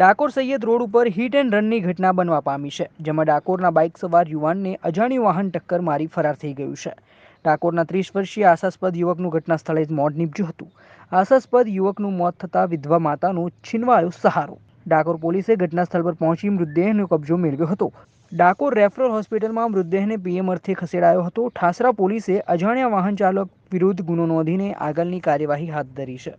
Dakor Saiyad road ઉપર hit and રનની ઘટના બનવા પામી છે જેમાં ડાકોરના બાઇક સવાર યુવાનને અજાણ્યું વાહન ટક્કર મારી ફરાર થઈ ગયું છે ડાકોરના ત્રીસ વર્ષીય આશાસ્પદ યુવકનું ઘટના સ્થળે જ મોત નીપજ્યું હતું આશાસ્પદ યુવકનું મોત થતાં વિધવા માતાનો છીનવાયો સહારો ડાકોર પોલીસે ઘટના સ્થળ પર પહોંચી મૃતદેહનો કબજો મેળવ્યો હતો ડાકોર રેફરલ હોસ્પિટલમાં મૃતદેહને પીએમ અર્થે ખસેડાયો હતો ઠાસરા પોલીસે અજાણ્યા વાહન ચાલક વિરુદ્ધ ગુનો નોંધીને આગળની કાર્યવાહી હાથ ધરી છે